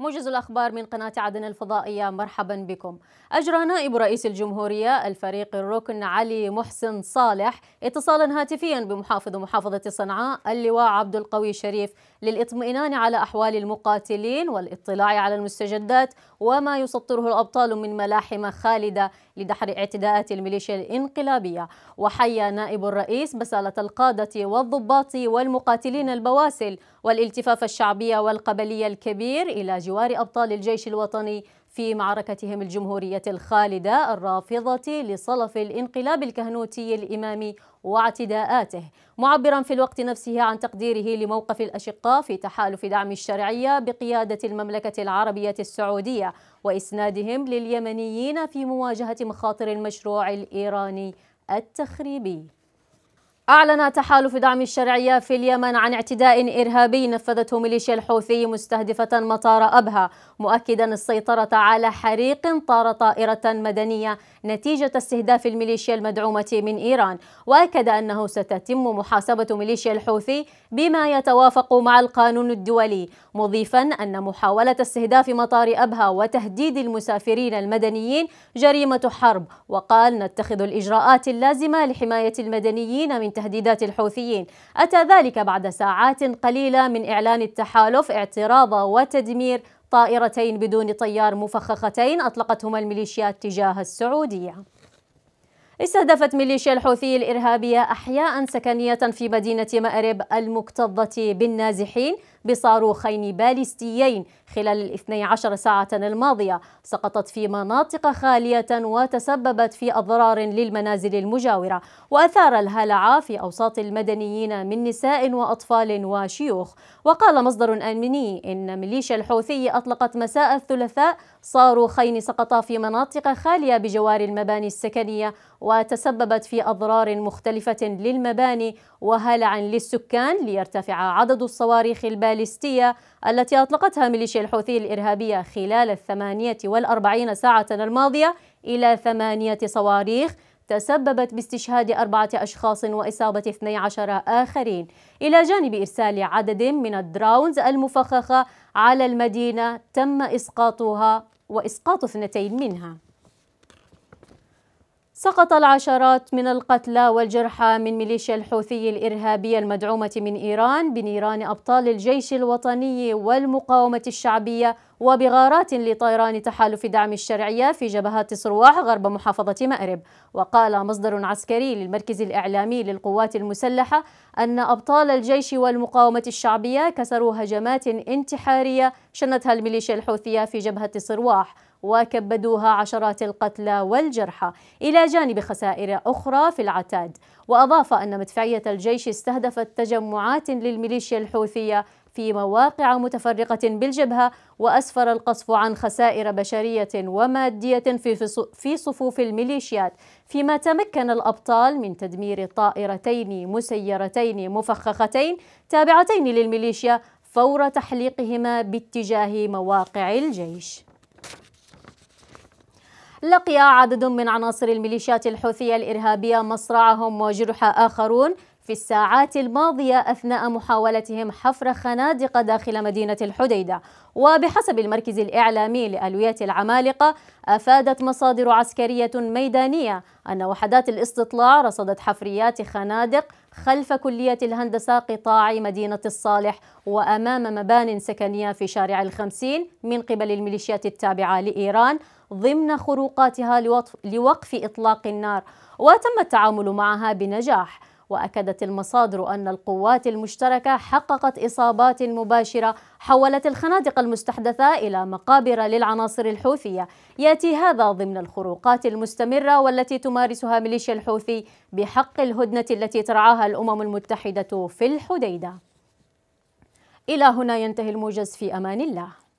موجز الأخبار من قناة عدن الفضائية مرحبا بكم أجرى نائب رئيس الجمهورية الفريق الركن علي محسن صالح اتصالا هاتفيا بمحافظ محافظة صنعاء اللواء عبد القوي شريف للإطمئنان على أحوال المقاتلين والاطلاع على المستجدات وما يسطره الأبطال من ملاحم خالدة لدحر اعتداءات الميليشيا الانقلابية وحيا نائب الرئيس بسالة القادة والضباط والمقاتلين البواسل والالتفاف الشعبي والقبلي الكبير إلى بجوار أبطال الجيش الوطني في معركتهم الجمهورية الخالدة الرافضة لصلف الانقلاب الكهنوتي الإمامي واعتداءاته معبرا في الوقت نفسه عن تقديره لموقف الأشقاء في تحالف دعم الشرعية بقيادة المملكة العربية السعودية وإسنادهم لليمنيين في مواجهة مخاطر المشروع الإيراني التخريبي أعلن تحالف دعم الشرعية في اليمن عن اعتداء إرهابي نفذته ميليشيا الحوثي مستهدفة مطار أبها مؤكدا السيطرة على حريق طار طائرة مدنية نتيجة استهداف الميليشيا المدعومة من إيران وأكد أنه ستتم محاسبة ميليشيا الحوثي بما يتوافق مع القانون الدولي مضيفا أن محاولة استهداف مطار أبها وتهديد المسافرين المدنيين جريمة حرب وقال نتخذ الإجراءات اللازمة لحماية المدنيين من تهديدات الحوثيين أتى ذلك بعد ساعات قليلة من إعلان التحالف اعتراض وتدمير طائرتين بدون طيار مفخختين أطلقتهما الميليشيات تجاه السعودية استهدفت ميليشيا الحوثي الإرهابية أحياء سكنية في مدينة مأرب المكتظة بالنازحين بصاروخين باليستيين خلال الاثني عشر ساعة الماضية سقطت في مناطق خالية وتسببت في أضرار للمنازل المجاورة وأثار الهلع في أوساط المدنيين من نساء وأطفال وشيوخ وقال مصدر أمني إن ميليشيا الحوثي أطلقت مساء الثلاثاء صاروخين سقطا في مناطق خالية بجوار المباني السكنية وتسببت في أضرار مختلفة للمباني وهلع للسكان ليرتفع عدد الصواريخ البالية البالستية التي أطلقتها ميليشيا الحوثي الإرهابية خلال الثمانية والأربعين ساعة الماضية إلى ثمانية صواريخ تسببت باستشهاد أربعة أشخاص وإصابة 12 آخرين إلى جانب إرسال عدد من الدراونز المفخخة على المدينة تم إسقاطها وإسقاط اثنتين منها سقط العشرات من القتلى والجرحى من ميليشيا الحوثي الإرهابية المدعومة من إيران بنيران أبطال الجيش الوطني والمقاومة الشعبية وبغارات لطيران تحالف دعم الشرعية في جبهات صرواح غرب محافظة مأرب وقال مصدر عسكري للمركز الإعلامي للقوات المسلحة أن أبطال الجيش والمقاومة الشعبية كسروا هجمات انتحارية شنتها الميليشيا الحوثية في جبهة صرواح وكبدوها عشرات القتلى والجرحى إلى جانب خسائر أخرى في العتاد وأضاف أن مدفعية الجيش استهدفت تجمعات للميليشيا الحوثية في مواقع متفرقة بالجبهة وأسفر القصف عن خسائر بشرية ومادية في صفوف الميليشيات فيما تمكن الأبطال من تدمير طائرتين مسيرتين مفخختين تابعتين للميليشيا فور تحليقهما باتجاه مواقع الجيش لقي عدد من عناصر الميليشيات الحوثية الإرهابية مصرعهم وجرح آخرون في الساعات الماضية أثناء محاولتهم حفر خنادق داخل مدينة الحديدة وبحسب المركز الإعلامي لألوية العمالقة أفادت مصادر عسكرية ميدانية أن وحدات الاستطلاع رصدت حفريات خنادق خلف كلية الهندسة قطاع مدينة الصالح وأمام مبان سكنية في شارع الخمسين من قبل الميليشيات التابعة لإيران ضمن خروقاتها لوقف إطلاق النار وتم التعامل معها بنجاح وأكدت المصادر أن القوات المشتركة حققت إصابات مباشرة حولت الخنادق المستحدثة إلى مقابر للعناصر الحوثية يأتي هذا ضمن الخروقات المستمرة والتي تمارسها ميليشيا الحوثي بحق الهدنة التي ترعاها الأمم المتحدة في الحديدة إلى هنا ينتهي الموجز في أمان الله